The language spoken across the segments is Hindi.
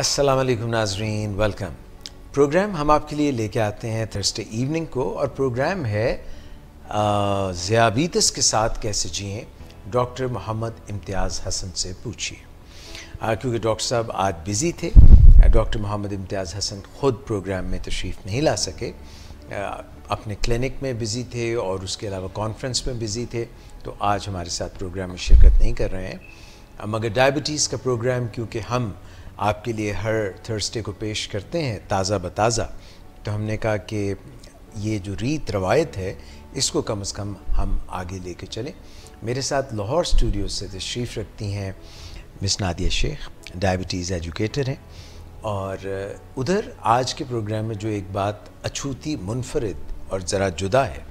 अस्सलाम वालेकुम नाजरीन वेलकम प्रोग्राम हम आपके लिए लेके आते हैं थर्सडे इवनिंग को और प्रोग्राम है ज़ियाबीतस के साथ कैसे जिए डॉक्टर मोहम्मद इम्तियाज़ हसन से पूछिए क्योंकि डॉक्टर साहब आज बिज़ी थे डॉक्टर मोहम्मद इम्तियाज़ हसन ख़ुद प्रोग्राम में तशरीफ़ नहीं ला सके आ, अपने क्लिनिक में बिज़ी थे और उसके अलावा कॉन्फ्रेंस में बिज़ी थे तो आज हमारे साथ प्रोग्राम में शिरकत नहीं कर रहे हैं मगर डायबिटीज़ का प्रोग्राम क्योंकि हम आपके लिए हर थर्सडे को पेश करते हैं ताज़ा बताज़ा तो हमने कहा कि ये जो रीत रवायत है इसको कम अज़ कम हम आगे ले कर चलें मेरे साथ लाहौर स्टूडियो से तशरीफ़ रखती हैं miss Nadia Sheikh diabetes educator हैं और उधर आज के प्रोग्राम में जो एक बात अछूती मुनफरद और ज़रा जुदा है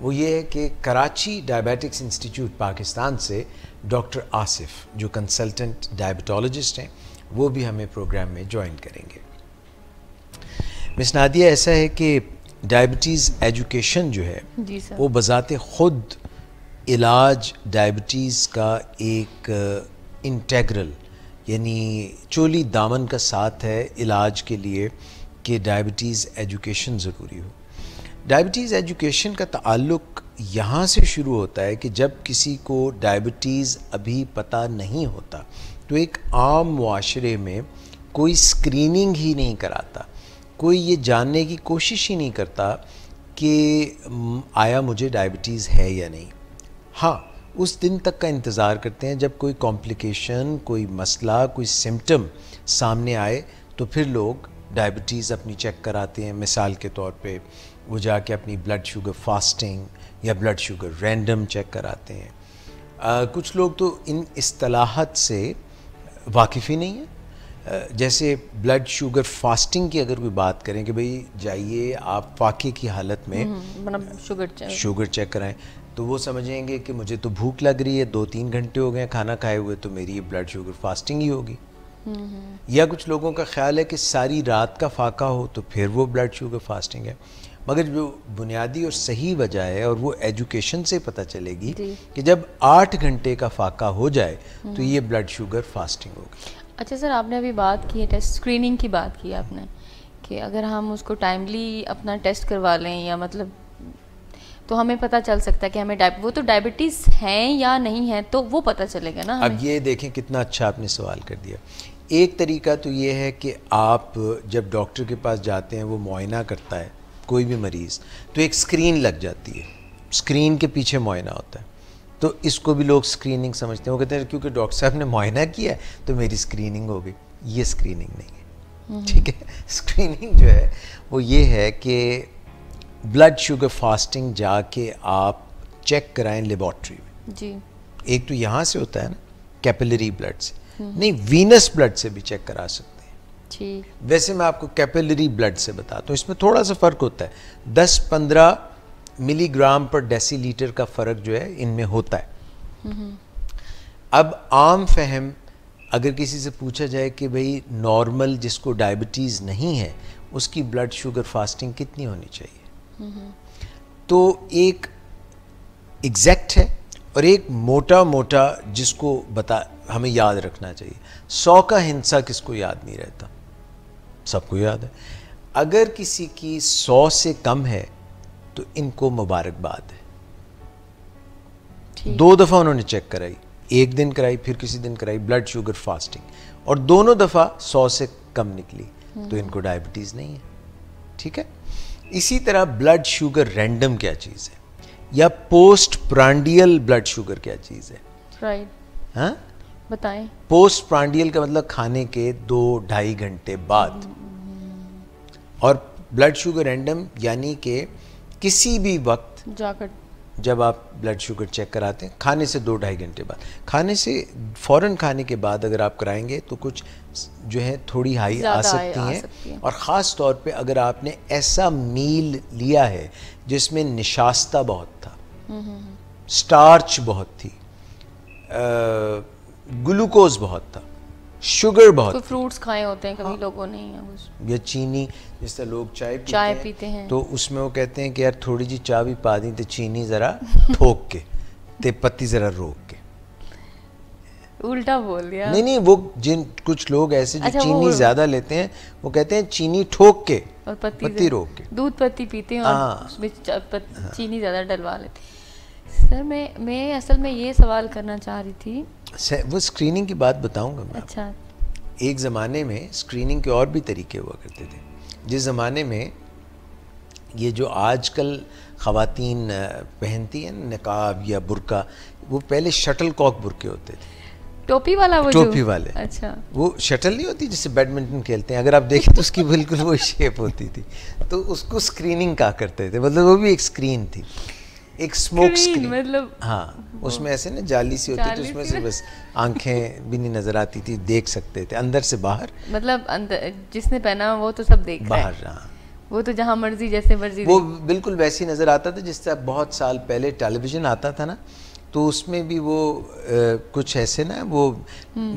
वो ये है कि कराची डायबिटिक्स इंस्टीट्यूट पाकिस्तान से डॉक्टर आसिफ जो कंसल्टेंट डायबिटोलॉजिस्ट हैं वो भी हमें प्रोग्राम में ज्वाइन करेंगे मिस नादिया ऐसा है कि डायबिटीज़ एजुकेशन जो है वो बज़ात ख़ुद इलाज डायबिटीज़ का एक इंटेग्रल यानी चोली दामन का साथ है इलाज के लिए कि डायबिटीज़ एजुकेशन ज़रूरी हो डायबिटीज़ एजुकेशन का ताल्लुक यहाँ से शुरू होता है कि जब किसी को डायबिटीज़ अभी पता नहीं होता तो एक आम माशरे में कोई स्क्रीनिंग ही नहीं कराता कोई ये जानने की कोशिश ही नहीं करता कि आया मुझे डायबिटीज़ है या नहीं हाँ उस दिन तक का इंतज़ार करते हैं जब कोई कॉम्प्लिकेशन कोई मसला कोई सिम्टम सामने आए तो फिर लोग डायबिटीज़ अपनी चेक कराते हैं मिसाल के तौर पे वो जाके अपनी ब्लड शुगर फास्टिंग या ब्लड शुगर रैंडम चेक कराते हैं आ, कुछ लोग तो इन असलाहत से वाकिफ़ ही नहीं है जैसे ब्लड शुगर फास्टिंग की अगर कोई बात करें कि भाई जाइए आप फाके की हालत में हम्म, मतलब शुगर चेक शुगर चेक कराएं तो वो समझेंगे कि मुझे तो भूख लग रही है दो तीन घंटे हो गए खाना खाए हुए तो मेरी ब्लड शुगर फास्टिंग ही होगी हम्म, हम्म। या कुछ लोगों का ख्याल है कि सारी रात का फाका हो तो फिर वो ब्लड शुगर फास्टिंग है मगर जो बुनियादी और सही वजह है और वो एजुकेशन से पता चलेगी कि जब आठ घंटे का फाका हो जाए तो हम्म। ये ब्लड शुगर फास्टिंग होगी अच्छा सर आपने अभी बात की है टेस्ट स्क्रीनिंग की बात की आपने कि अगर हम उसको टाइमली अपना टेस्ट करवा लें या मतलब तो हमें पता चल सकता है कि हमें वो तो डायबिटीज़ हैं या नहीं है तो वो पता चलेगा ना अब ये देखें कितना अच्छा आपने सवाल कर दिया एक तरीका तो ये है कि आप जब डॉक्टर के पास जाते हैं वो मुआयना करता है कोई भी मरीज़ तो एक स्क्रीन लग जाती है स्क्रीन के पीछे मुआयना होता है तो इसको भी लोग स्क्रीनिंग समझते हैं वो कहते हैं क्योंकि डॉक्टर साहब ने मुआयना किया है तो मेरी स्क्रीनिंग हो गई ये स्क्रीनिंग नहीं है हम्म। ठीक है स्क्रीनिंग जो है वो ये है कि ब्लड शुगर फास्टिंग जाके आप चेक कराएं लेबॉर्ट्री में जी एक तो यहाँ से होता है ना कैपिलरी ब्लड से हम्म। नहीं वीनस ब्लड से भी चेक करा सकते वैसे मैं आपको कैपिलरी ब्लड से बताता हूँ इसमें थोड़ा सा फ़र्क होता है 10-15 मिलीग्राम पर डेसीलीटर का फ़र्क जो है इनमें होता है हम्म। अब आम फहम अगर किसी से पूछा जाए कि भाई नॉर्मल जिसको डायबिटीज़ नहीं है उसकी ब्लड शुगर फास्टिंग कितनी होनी चाहिए हम्म। तो एक एग्जैक्ट है और एक मोटा मोटा जिसको बता हमें याद रखना चाहिए सौ का हिंसा किसको याद नहीं रहता सबको याद है अगर किसी की सौ से कम है तो इनको मुबारकबाद है दो दफ़ा उन्होंने चेक कराई एक दिन कराई फिर किसी दिन कराई ब्लड शुगर फास्टिंग और दोनों दफ़ा सौ से कम निकली तो हम्म। इनको डायबिटीज़ नहीं है ठीक है इसी तरह ब्लड शुगर रैंडम क्या चीज़ है या पोस्ट प्रांडियल ब्लड शुगर क्या चीज़ है राइट right. हाँ बताएं पोस्ट प्रांडियल का मतलब खाने के दो ढाई घंटे बाद और ब्लड शुगर रैंडम यानी के किसी भी वक्त जाकर जब आप ब्लड शुगर चेक कराते हैं खाने से दो ढाई घंटे बाद खाने से फ़ौरन खाने के बाद अगर आप कराएंगे तो कुछ जो है थोड़ी हाई आ सकती आ, सकती हैं है। और ख़ास तौर पे अगर आपने ऐसा मील लिया है जिसमें निशास्ता बहुत था स्टार्च हम्म, हम्म, हम्म। बहुत थी आ, ग्लूकोज बहुत था शुगर बहुत तो फ्रूट्स खाए होते हैं कभी हाँ। लोगों ने या चीनी जिस तरह लोग चाय पीते चाय हैं, पीते हैं तो उसमें वो कहते हैं कि यार थोड़ी जी चाय भी पा दी तो चीनी ज़रा ठोक के ते पत्ती ज़रा रोक के उल्टा बोल दिया नहीं नहीं वो जिन कुछ लोग ऐसे जो अच्छा, चीनी ज़्यादा लेते हैं वो कहते हैं चीनी ठोक के और पत्ती, पत्ती रोक के दूध पत्ती पीते हैं और हाँ। उसमें हाँ। चीनी ज़्यादा डलवा लेते हैं सर मैं मैं असल में ये सवाल करना चाह रही थी वो स्क्रीनिंग की बात बताऊंगा मैं अच्छा एक ज़माने में स्क्रीनिंग के और भी तरीके हुआ करते थे जिस ज़माने में ये जो आजकल ख़वातीन पहनती हैं नकाब या बुरका वो पहले शटल कॉक बुरके होते थे टोपी वाला वो टोपी वाले अच्छा वो शटल नहीं होती जिससे बैडमिंटन खेलते हैं अगर आप देखें तो उसकी बिल्कुल वो शेप होती थी तो उसको स्क्रीनिंग कहा करते थे मतलब वो भी एक स्क्रीन थी एक स्मोक स्क्रीन मतलब हाँ उसमें ऐसे ना जाली सी होती थी तो उसमें से बस आंखें भी नहीं नजर आती थी देख सकते थे अंदर से बाहर मतलब अंदर जिसने पहना वो तो सब देख बाहर रहा वो तो जहाँ मर्जी जैसे मर्जी वो बिल्कुल वैसे ही नज़र आता था जिस तरह बहुत साल पहले टेलीविज़न आता था ना तो उसमें भी वो आ, कुछ ऐसे ना वो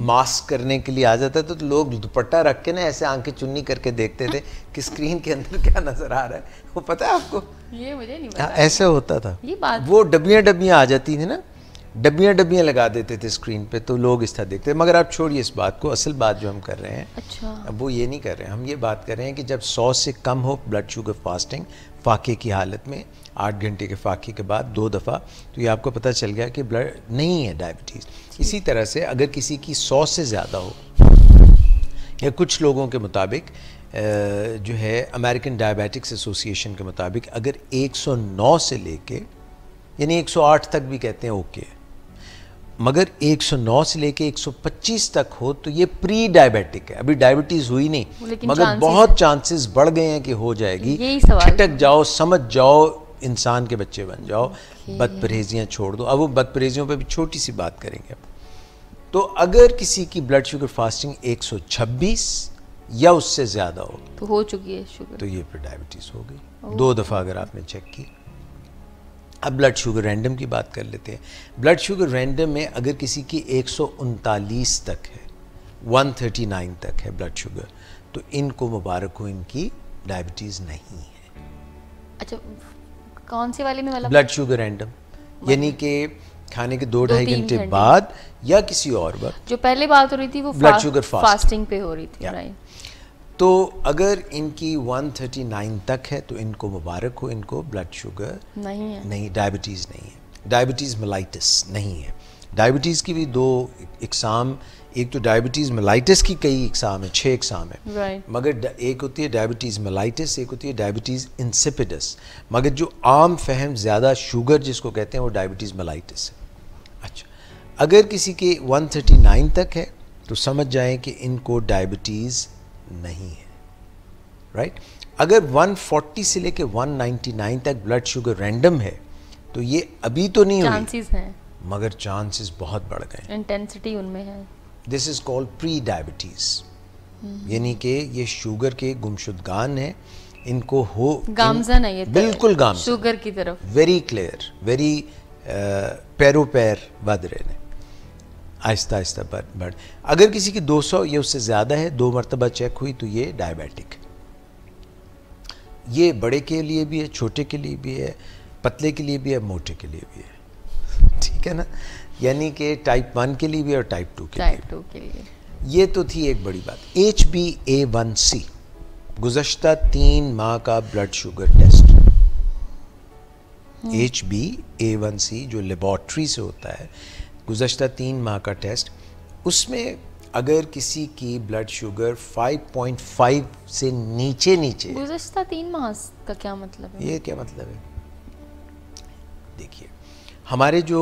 मास्क हम्म। करने के लिए आ जाता था तो लोग दुपट्टा रख के ना ऐसे आंखें चुन्नी करके देखते थे कि स्क्रीन के अंदर क्या नज़र आ रहा है वो पता है आपको ये मुझे नहीं पता ऐसे होता था ये बात वो डबिया डब्बियाँ आ जाती थी ना डबिया डब्बियाँ लगा देते थे स्क्रीन पे तो लोग इस तरह देखते मगर आप छोड़िए इस बात को असल बात जो हम कर रहे हैं अच्छा अब वो ये नहीं कर रहे हैं हम ये बात कर रहे हैं कि जब सौ से कम हो ब्लड शुगर फास्टिंग फाके की हालत में आठ घंटे के फाके के बाद दो दफ़ा तो ये आपको पता चल गया कि ब्लड नहीं है डायबिटीज़ इसी तरह से अगर किसी की सौ से ज़्यादा हो या कुछ लोगों के मुताबिक जो है अमेरिकन डायबिटिक्स एसोसिएशन के मुताबिक अगर 109 से लेके यानी 108 तक भी कहते हैं ओके मगर 109 से लेके 125 तक हो तो ये प्री डायबिटिक है अभी डायबिटीज हुई नहीं मगर बहुत चांसेस बढ़ गए हैं कि हो जाएगी छटक जाओ समझ जाओ इंसान के बच्चे बन जाओ बदपरहेजियाँ छोड़ दो अब वो बदपरहेजियों पर भी छोटी सी बात करेंगे तो अगर किसी की ब्लड शुगर फास्टिंग 126 या उससे ज़्यादा हो तो हो चुकी है शुगर तो ये फिर डायबिटीज़ हो गई दो दफ़ा अगर आपने चेक की अब ब्लड शुगर रैंडम की बात कर लेते हैं ब्लड शुगर रैंडम में अगर किसी की एक तक है 139 तक है ब्लड शुगर तो इनको मुबारक हो इनकी डायबिटीज़ नहीं है अच्छा कौन से वाले में वाला ब्लड शुगर रैंडम यानी कि खाने के दो ढाई घंटे बाद या किसी और वक्त जो पहले बात हो रही थी वो ब्लड शुगर फास्टिंग पे हो रही थी राइट तो अगर इनकी 139 तक है तो इनको मुबारक हो इनको ब्लड शुगर नहीं है नहीं डायबिटीज़ नहीं है डायबिटीज़ मलाइटिस नहीं है डायबिटीज़ की भी दो इकसाम एक तो डायबिटीज़ मलाइटिस की कई इकसाम है छः इकसाम है right. मगर एक होती है डायबिटीज़ मलाइटिस एक होती है डायबिटीज़ इंसिपिडस मगर जो आम फहम ज़्यादा शुगर जिसको कहते हैं वो डायबिटीज़ मलाइटिस है अच्छा अगर किसी के 139 तक है तो समझ जाएं कि इनको डायबिटीज़ नहीं है राइट right? अगर 140 से लेके 199 तक ब्लड शुगर रैंडम है तो ये अभी तो नहीं चांसेस हैं मगर चांसेस बहुत बढ़ गए इंटेंसिटी उनमें है this is called pre diabetes यानी कि ये शुगर के गुमशुदगान है इनको हो गामजन इन, है ये बिल्कुल गामजन शुगर की तरफ वेरी क्लियर वेरी पैरोपैर पैर वध रहे हैं आहिस्ता आहिस्ता बढ़ बढ़ अगर किसी की 200 या उससे ज़्यादा है दो मरतबा चेक हुई तो ये डायबिटिक ये बड़े के लिए भी है छोटे के लिए भी है पतले के लिए भी है मोटे के लिए भी है ठीक है ना यानी कि टाइप वन के लिए भी और टाइप टू के टाइप टू के लिए ये तो थी एक बड़ी बात H B A one C गुजशत तीन माह का blood sugar test H B A one C जो लेबॉर्ट्री से होता है गुजशत तीन माह का टेस्ट उसमें अगर किसी की ब्लड शुगर 5.5 से नीचे नीचे गुजशत तीन माह का क्या मतलब है ये क्या मतलब है देखिए हमारे जो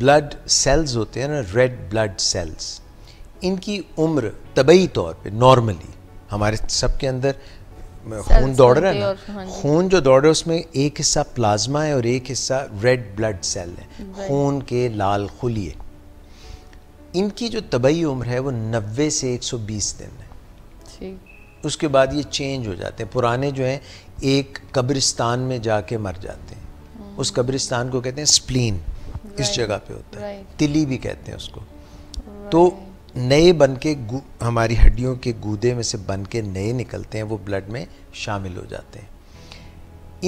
ब्लड सेल्स होते हैं ना रेड ब्लड सेल्स इनकी उम्र तबई तौर पे नॉर्मली हमारे सबके अंदर खून दौड़ रहा है ना हाँ खून जो दौड़ रहा है उसमें एक हिस्सा प्लाज्मा है और एक हिस्सा रेड ब्लड सेल है खून के लाल खुलिए इनकी जो तबई उम्र है वो 90 से 120 दिन है उसके बाद ये चेंज हो जाते हैं पुराने जो हैं एक कब्रिस्तान में जाके मर जाते हैं हम्म। उस कब्रिस्तान को कहते हैं स्प्लीन इस जगह पे होता है तिली भी कहते हैं उसको तो नए बन के हमारी हड्डियों के गूदे में से बन के नए निकलते हैं वो ब्लड में शामिल हो जाते हैं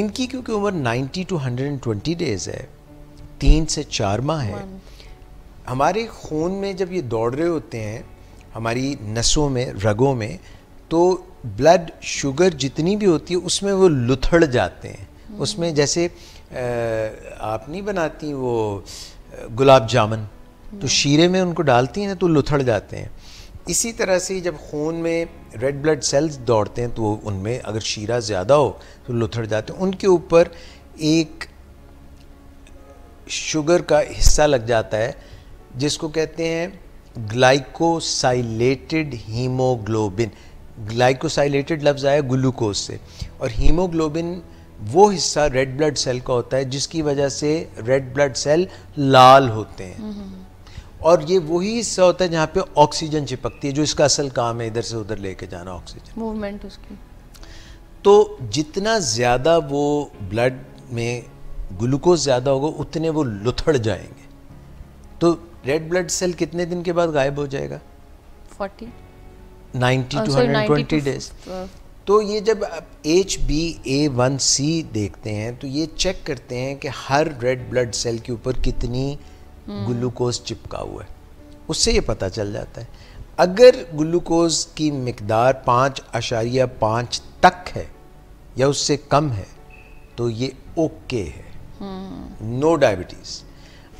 इनकी क्योंकि उम्र 90 टू 120 डेज़ है तीन से चार माह है हमारे खून में जब ये दौड़ रहे होते हैं हमारी नसों में रगों में तो ब्लड शुगर जितनी भी होती है उसमें वो लुथड़ जाते हैं hmm. उसमें जैसे आप नहीं बनाती वो गुलाब जामुन तो शीरे में उनको डालती हैं तो लुथड़ जाते हैं इसी तरह से जब खून में रेड ब्लड सेल्स दौड़ते हैं तो उनमें अगर शीरा ज़्यादा हो तो लुथड़ जाते हैं उनके ऊपर एक शुगर का हिस्सा लग जाता है जिसको कहते हैं ग्लाइकोसाइलेटेड हीमोग्लोबिन ग्लाइकोसाइलेटेड लफ्ज़ आया ग्लूकोज से और हीमोग्लोबिन वो हिस्सा रेड ब्लड सेल का होता है जिसकी वजह से रेड ब्लड सेल लाल होते हैं हम्म, हम्म। और ये वही हिस्सा होता है जहाँ पे ऑक्सीजन चिपकती है जो इसका असल काम है इधर से उधर लेके जाना ऑक्सीजन मूवमेंट उसकी तो जितना ज़्यादा वो ब्लड में ग्लूकोज ज़्यादा होगा उतने वो लुथड़ जाएंगे तो रेड ब्लड सेल कितने दिन के बाद गायब हो जाएगा 40 टू हंड्रेड ट्वेंटी डेज हाँ। तो ये जब आप H B A one C देखते हैं तो ये चेक करते हैं कि हर रेड ब्लड सेल के ऊपर कितनी हम्म। ग्लूकोज चिपका हुआ है उससे ये पता चल जाता है अगर ग्लूकोज की मकदार पाँच आशारिया पाँच तक है या उससे कम है तो ये ओके है नो हम्म। डायबिटीज़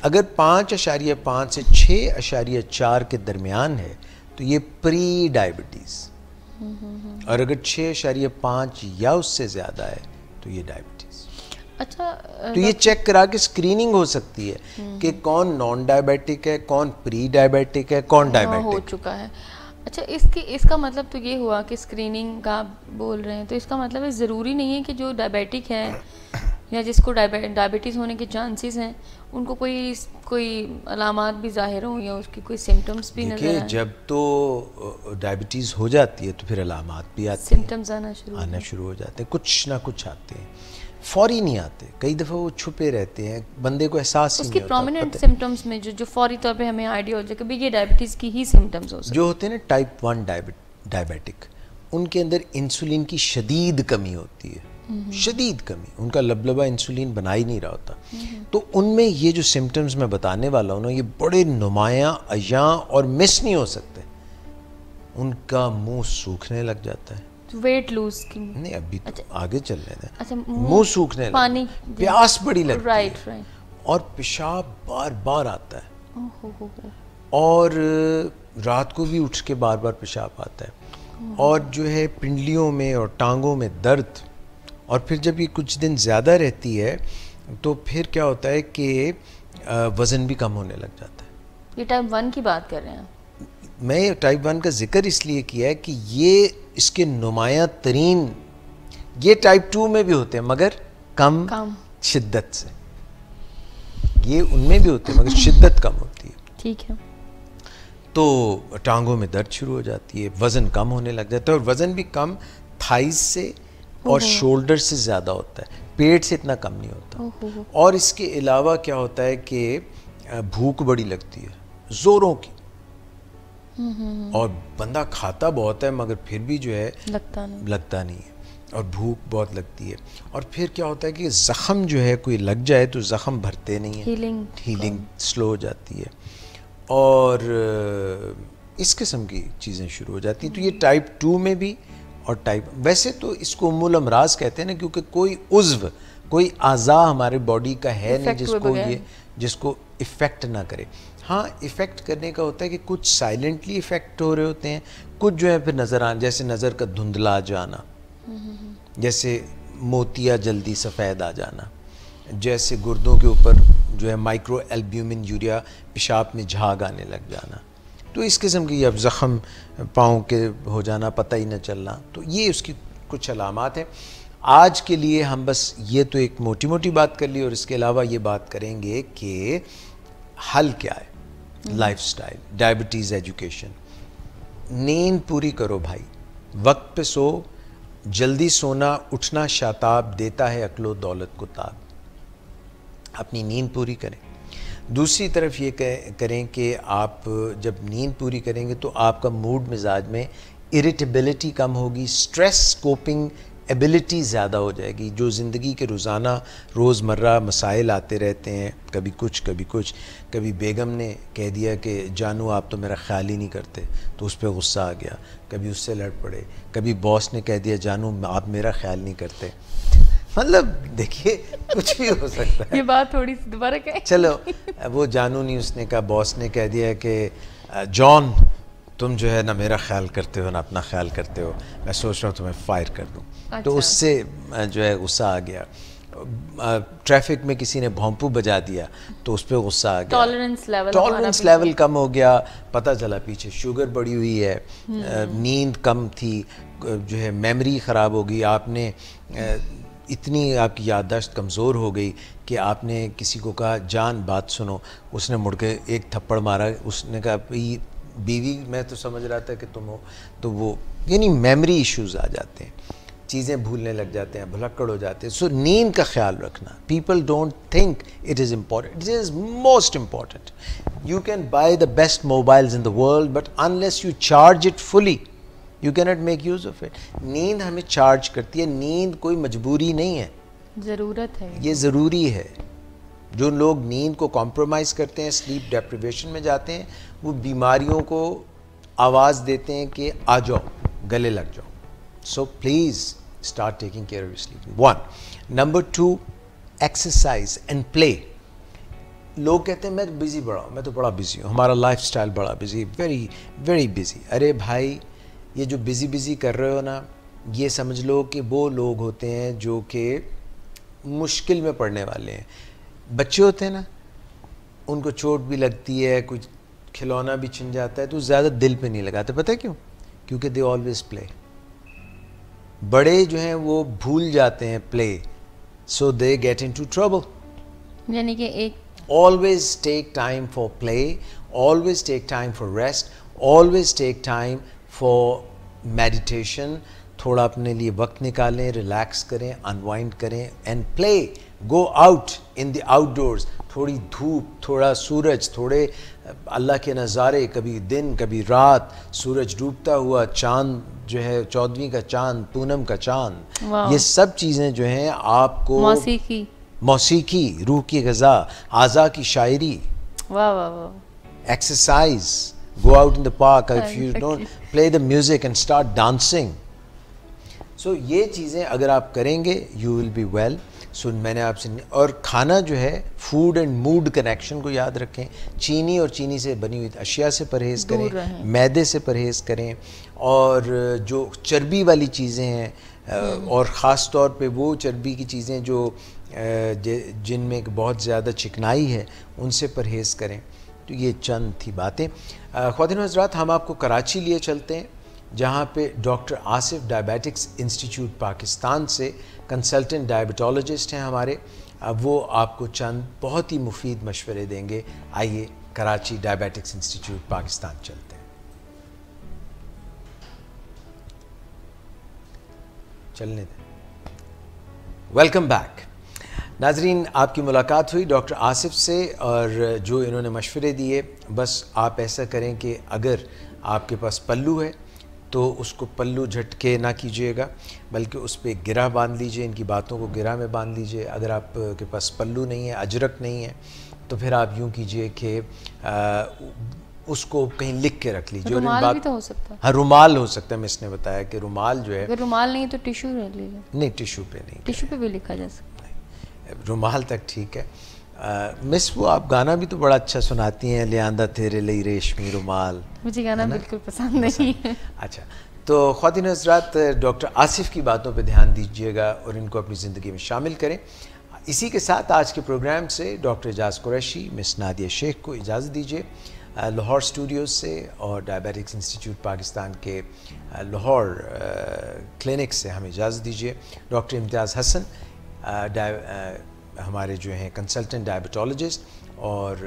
अगर पाँच आशारिया पाँच से छः आशारिया चार के दरमियान है तो ये प्री हम्म, डायबिटीज़ और अगर छः आशारिया पाँच या उससे ज़्यादा है तो ये डायबिटीज़ अच्छा तो ये चेक करा के स्क्रीनिंग हो सकती है हम्म। कि कौन नॉन डायबिटिक है कौन प्री डायबिटिक है कौन डायबिटिक हाँ, हो चुका है अच्छा इसकी इसका मतलब तो ये हुआ कि स्क्रीनिंग का बोल रहे हैं तो इसका मतलब है ज़रूरी नहीं है कि जो डायबिटिक है या जिसको डायबिटीज़ होने के चांसेस हैं उनको कोई कोई अलामत भी ज़ाहिर हों या उसकी कोई सिम्टम्स भी नज़र जब तो डायबिटीज़ हो जाती है तो फिर अलामत भी आती सिम्टम्स आना शुरू आना शुरू हो जाते हैं कुछ ना कुछ आते हैं फौरी नहीं आते कई दफ़े वो छुपे रहते हैं बंदे को एहसास उसके प्रोमिनेंट सिम्टम्स में जो जो फौरी तौर पे हमें आइडिया हो जाए कि ये डायबिटीज़ की ही सिम्टम्स हो सकते जो होते हैं ना टाइप वन डायबिटिक उनके अंदर इंसुलिन की शदीद कमी होती है हम्म। शदीद कमी उनका लबलबा इंसुलिन बना ही नहीं रहा होता हम्म। तो उनमें ये जो सिम्टम्स मैं बताने वाला हूँ ना ये बड़े नुमाया अजा और मिस नहीं हो सकते उनका मुंह सूखने लग जाता है वेट लूज की नहीं अभी तो अच्छा, आगे चल रहे अच्छा मुंह सूखने पानी प्यास बड़ी लगती राइट राइट और पेशाब बार बार आता है और रात को भी उठ के बार बार पेशाब आता है और जो है पिंडलियों में और टांगों में दर्द और फिर जब ये कुछ दिन ज़्यादा रहती है तो फिर क्या होता है कि वज़न भी कम होने लग जाता है ये टाइप वन की बात कर रहे हैं मैं टाइप वन का जिक्र इसलिए किया है कि ये इसके नुमाया तरीन ये टाइप टू में भी होते हैं मगर कम, कम शिद्दत से ये उनमें भी होते हैं मगर शिद्दत कम होती है ठीक है तो टांगों में दर्द शुरू हो जाती है वज़न कम होने लग जाता है और वज़न भी कम थाइस से और शोल्डर से ज़्यादा होता है पेट से इतना कम नहीं होता और इसके अलावा क्या होता है कि भूख बड़ी लगती है ज़ोरों की और बंदा खाता बहुत है मगर फिर भी जो है लगता नहीं लगता नहीं है और भूख बहुत लगती है और फिर क्या होता है कि जख्म जो है कोई लग जाए तो जख्म भरते नहीं है हीलिंग हीलिंग स्लो हो जाती है और इस किस्म की चीज़ें शुरू हो जाती हैं तो ये टाइप हम्म। टू में भी और टाइप वैसे तो इसको उमुल अमराज कहते हैं ना क्योंकि कोई उज्व कोई आज़ा हमारे बॉडी का है नहीं जिसको ये जिसको इफ़ेक्ट ना करे हाँ इफ़ेक्ट करने का होता है कि कुछ साइलेंटली इफ़ेक्ट हो रहे होते हैं कुछ जो है फिर नज़र आ जैसे नज़र का धुंधला जाना जैसे मोतिया जल्दी सफ़ेद आ जाना जैसे गुर्दों के ऊपर जो है माइक्रो एल्ब्यूमिन यूरिया पेशाब में झाग आने लग जाना तो इस किस्म की अब ज़ख़म पाँव के हो जाना पता ही न चलना तो ये उसकी कुछ अलामत हैं आज के लिए हम बस ये तो एक मोटी मोटी बात कर ली और इसके अलावा ये बात करेंगे कि हल क्या है लाइफ स्टाइल डायबिटीज़ एजुकेशन नींद पूरी करो भाई वक्त पे सो जल्दी सोना उठना शाताब देता है अकलो दौलत को ताब अपनी नींद पूरी करें दूसरी तरफ ये करें कि आप जब नींद पूरी करेंगे तो आपका मूड मिजाज में इरिटेबिलिटी कम होगी स्ट्रेस कोपिंग एबिलिटी ज़्यादा हो जाएगी जो ज़िंदगी के रोज़ाना रोज़मर्रा मसाइल आते रहते हैं कभी कुछ कभी कुछ कभी बेगम ने कह दिया कि जानू आप तो मेरा ख्याल ही नहीं करते तो उस पर गुस्सा आ गया कभी उससे लड़ पड़े कभी बॉस ने कह दिया जानू आप मेरा ख्याल नहीं करते मतलब देखिए कुछ भी हो सकता है ये बात थोड़ी सी दोबारा कहें चलो वो जानू नहीं उसने कहा बॉस ने कह दिया कि जॉन तुम जो है ना मेरा ख्याल करते हो ना अपना ख्याल करते हो मैं सोच रहा हूँ तुम्हें फायर कर दूँ तो अच्छा। तो उससे जो है गुस्सा आ गया ट्रैफिक में किसी ने भोंपू बजा दिया तो उस पर गुस्सा आ गया टॉलरेंस लेवल टॉलरेंस लेवल कम हो गया पता चला पीछे शुगर बढ़ी हुई है हम्म। नींद कम थी जो है मेमोरी ख़राब हो गई आपने इतनी आपकी याददाश्त कमज़ोर हो गई कि आपने किसी को कहा जान बात सुनो उसने मुड़ के एक थप्पड़ मारा उसने कहा बीवी मैं तो समझ रहा था कि तुम हो तो वो यानी मेमोरी इश्यूज आ जाते हैं चीज़ें भूलने लग जाते हैं भुलक्कड़ हो जाते हैं सो so, नींद का ख्याल रखना people don't think it is important it is most important you can buy the best mobiles in the world but unless you charge it fully you not make use of it नींद हमें चार्ज करती है नींद कोई मजबूरी नहीं है ज़रूरत है ये ज़रूरी है जो लोग नींद को कॉम्प्रोमाइज़ करते हैं स्लीप डेप्रिवेशन में जाते हैं वो बीमारियों को आवाज़ देते हैं कि आ जाओ गले लग जाओ so please start taking care of sleep one number two exercise and play लोग कहते हैं मैं बिज़ी तो बड़ा हूँ मैं तो बड़ा बिज़ी हूँ हमारा लाइफ स्टाइल बड़ा बिज़ी वेरी वेरी बिज़ी अरे भाई ये जो बिज़ी बिज़ी कर रहे हो ना ये समझ लो कि वो लोग होते हैं जो कि मुश्किल में पड़ने वाले हैं बच्चे होते हैं ना उनको चोट भी लगती है कुछ खिलौना भी छिन जाता है तो ज़्यादा दिल पे नहीं लगाते पता है क्यों क्योंकि दे ऑलवेज प्ले बड़े जो हैं वो भूल जाते हैं play so they get into trouble यानी कि एक always take time for play always take time for rest always take time for meditation थोड़ा अपने लिए वक्त निकालें रिलैक्स करें अनवाइंड करें and play go out in the outdoors थोड़ी धूप थोड़ा सूरज थोड़े अल्लाह के नज़ारे कभी दिन कभी रात सूरज डूबता हुआ चांद जो है चौदवी का चांद पूनम का चांद ये सब चीज़ें जो हैं आपको मौसीकी रूह की गज़ा आज़ा की शायरी exercise go out in the park if you don't play the music and start ये चीज़ें अगर आप करेंगे यू विल बी वेल सुन मैंने आपसे और खाना जो है फूड एंड मूड कनेक्शन को याद रखें चीनी और चीनी से बनी हुई अशिया से परहेज़ करें मैदे से परहेज़ करें और जो चर्बी वाली चीज़ें हैं हम्म। और ख़ास तौर पे वो चर्बी की चीज़ें जो जिनमें बहुत ज़्यादा चिकनाई है उनसे परहेज़ करें तो ये चंद थी बातें ख़वान हजरात हम आपको कराची लिए चलते हैं जहाँ पे doctor Asif diabetics institute Pakistan से कंसल्टेंट डायबिटोलॉजिस्ट हैं हमारे अब वो आपको चंद बहुत ही मुफीद मशवरे देंगे आइए कराची डायबिटिक्स इंस्टीट्यूट पाकिस्तान चलते हैं चलने दें वेलकम बैक नाजरीन आपकी मुलाकात हुई डॉक्टर आसिफ से और जो इन्होंने मशवरे दिए बस आप ऐसा करें कि अगर आपके पास पल्लू है तो उसको पल्लू झटके ना कीजिएगा बल्कि उस पर गिरा बांध लीजिए इनकी बातों को गिरा में बांध लीजिए अगर आप के पास पल्लू नहीं है अजरक नहीं है तो फिर आप यूँ कीजिए कि उसको कहीं लिख के रख लीजिए रुमाल भी तो हो सकता है हाँ रुमाल हो सकता है मिस ने बताया कि रुमाल जो है रुमाल नहीं तो टिश्यू ले लीजिए नहीं टिश्यू पे नहीं टिश्यू पे भी लिखा जा सकता है रुमाल तक ठीक है मिस वो आप गाना भी तो बड़ा अच्छा सुनाती हैं लियांदा तेरे लिए रेशमी रुमाल मुझे गाना बिल्कुल पसंद नहीं है अच्छा तो ख़वान हजरात डॉक्टर आसिफ की बातों पर ध्यान दीजिएगा और इनको अपनी ज़िंदगी में शामिल करें इसी के साथ आज के प्रोग्राम से डॉक्टर एजाज कुरैशी मिस नादिया शेख को इजाज़त दीजिए लाहौर स्टूडियोज़ से और डायबिटिक्स इंस्टीट्यूट पाकिस्तान के लाहौर क्लिनिक से हमें इजाज़त दीजिए डॉक्टर इम्तियाज़ हसन हमारे जो हैं कंसल्टेंट डायबिटोलॉजिस्ट और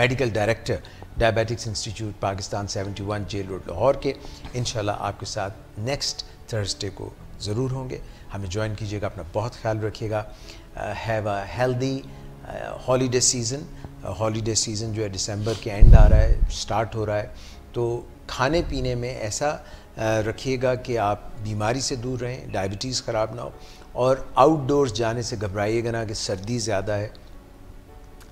medical director diabetics institute Pakistan 71 jail road Lahore के इन आपके साथ नेक्स्ट थर्सडे को ज़रूर होंगे हमें ज्वाइन कीजिएगा अपना बहुत ख्याल रखिएगा have a healthy holiday season holiday season जो है दिसंबर के एंड आ रहा है स्टार्ट हो रहा है तो खाने पीने में ऐसा रखिएगा कि आप बीमारी से दूर रहें डायबिटीज़ ख़राब ना हो और आउटडोर्स जाने से घबराइएगा ना कि सर्दी ज़्यादा है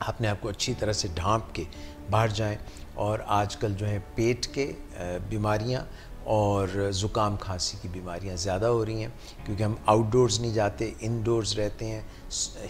अपने आप को अच्छी तरह से ढांप के बाहर जाएं और आजकल जो है पेट के बीमारियां और ज़ुकाम खांसी की बीमारियां ज़्यादा हो रही हैं क्योंकि हम आउटडोर्स नहीं जाते इनडोर्स रहते हैं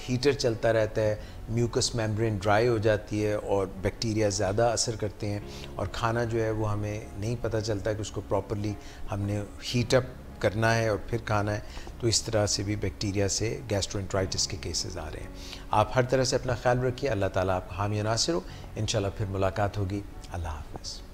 हीटर चलता रहता है म्यूकस मेम्ब्रेन ड्राई हो जाती है और बैक्टीरिया ज़्यादा असर करते हैं और खाना जो है वो हमें नहीं पता चलता कि उसको प्रॉपरली हमने हीटअप करना है और फिर खाना है तो इस तरह से भी बैक्टीरिया से गैस्ट्रोइंट्राइटिस के केसेस आ रहे हैं आप हर तरह से अपना ख्याल रखिए अल्लाह ताला आपका हामी नासिर हो इन फिर मुलाकात होगी अल्लाह हाफ